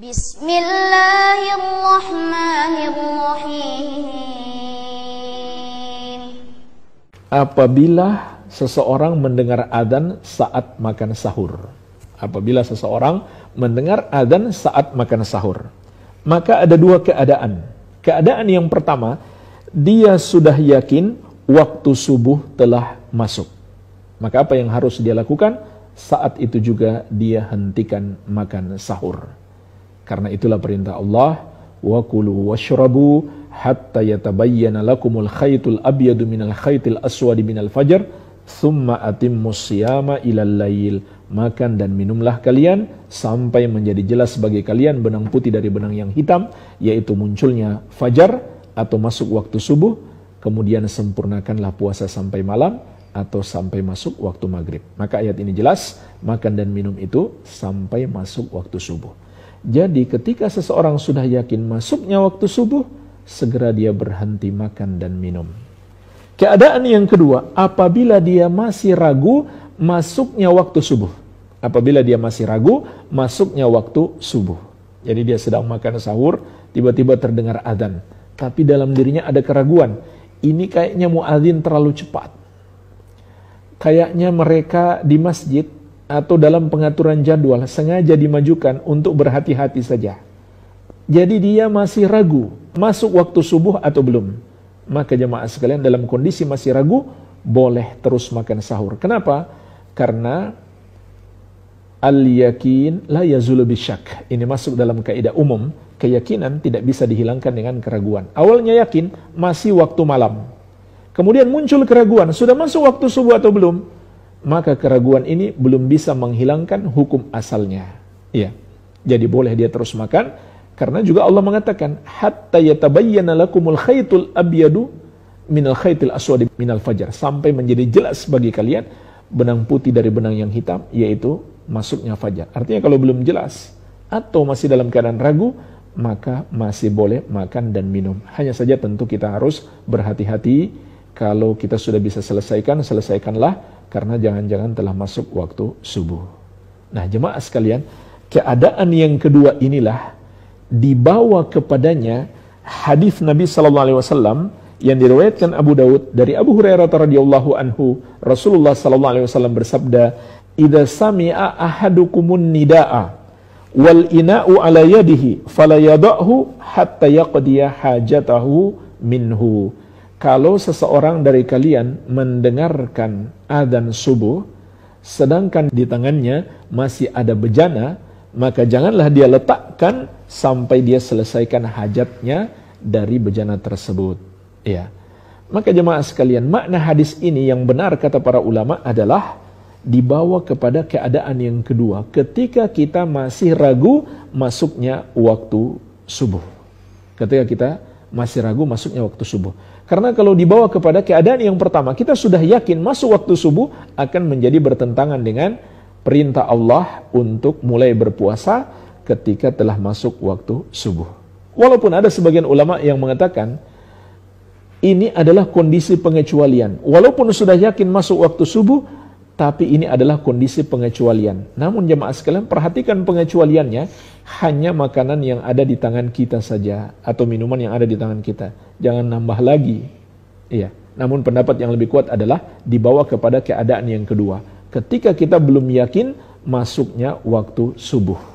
Bismillahirrahmanirrahim. Apabila seseorang mendengar adan saat makan sahur Apabila seseorang mendengar adan saat makan sahur Maka ada dua keadaan Keadaan yang pertama Dia sudah yakin waktu subuh telah masuk Maka apa yang harus dia lakukan? Saat itu juga dia hentikan makan sahur karena itulah perintah Allah, wa kulu washrabu hatta yatabayyana lakumul khaytul abyadu minal khaytil aswadi minal fajr thumma atimmus siyama ilal lail makan dan minumlah kalian sampai menjadi jelas bagi kalian benang putih dari benang yang hitam yaitu munculnya fajar atau masuk waktu subuh kemudian sempurnakanlah puasa sampai malam atau sampai masuk waktu maghrib maka ayat ini jelas makan dan minum itu sampai masuk waktu subuh jadi ketika seseorang sudah yakin masuknya waktu subuh, segera dia berhenti makan dan minum. Keadaan yang kedua, apabila dia masih ragu masuknya waktu subuh. Apabila dia masih ragu masuknya waktu subuh. Jadi dia sedang makan sahur, tiba-tiba terdengar adzan. Tapi dalam dirinya ada keraguan. Ini kayaknya muadzin terlalu cepat. Kayaknya mereka di masjid atau dalam pengaturan jadwal sengaja dimajukan untuk berhati-hati saja. Jadi dia masih ragu masuk waktu subuh atau belum. Maka jemaah sekalian dalam kondisi masih ragu boleh terus makan sahur. Kenapa? Karena al-yakin la yazulu bisyak. Ini masuk dalam kaidah umum, keyakinan tidak bisa dihilangkan dengan keraguan. Awalnya yakin masih waktu malam. Kemudian muncul keraguan, sudah masuk waktu subuh atau belum? maka keraguan ini belum bisa menghilangkan hukum asalnya. Ya. Jadi boleh dia terus makan karena juga Allah mengatakan hatta yatabayyana lakumul khaitul abyadu minal khaitil aswadi minal fajar sampai menjadi jelas bagi kalian benang putih dari benang yang hitam yaitu masuknya fajar. Artinya kalau belum jelas atau masih dalam keadaan ragu maka masih boleh makan dan minum. Hanya saja tentu kita harus berhati-hati kalau kita sudah bisa selesaikan, selesaikanlah karena jangan-jangan telah masuk waktu subuh. Nah, jemaah sekalian, keadaan yang kedua inilah dibawa kepadanya hadis Nabi sallallahu alaihi wasallam yang diriwayatkan Abu Daud dari Abu Hurairah radhiyallahu anhu, Rasulullah sallallahu alaihi wasallam bersabda, "Idza sami'a ahadukumun nida'a wal ina'u ala yadihi fala hatta yaqdiya hajatahu minhu." kalau seseorang dari kalian mendengarkan adzan subuh, sedangkan di tangannya masih ada bejana, maka janganlah dia letakkan sampai dia selesaikan hajatnya dari bejana tersebut. Ya. Maka jemaah sekalian, makna hadis ini yang benar kata para ulama adalah dibawa kepada keadaan yang kedua, ketika kita masih ragu masuknya waktu subuh. Ketika kita masih ragu masuknya waktu subuh. Karena kalau dibawa kepada keadaan yang pertama, kita sudah yakin masuk waktu subuh akan menjadi bertentangan dengan perintah Allah untuk mulai berpuasa ketika telah masuk waktu subuh. Walaupun ada sebagian ulama yang mengatakan ini adalah kondisi pengecualian. Walaupun sudah yakin masuk waktu subuh, tapi ini adalah kondisi pengecualian. Namun jemaah sekalian perhatikan pengecualiannya hanya makanan yang ada di tangan kita saja atau minuman yang ada di tangan kita. Jangan nambah lagi. Iya. Namun pendapat yang lebih kuat adalah dibawa kepada keadaan yang kedua. Ketika kita belum yakin masuknya waktu subuh.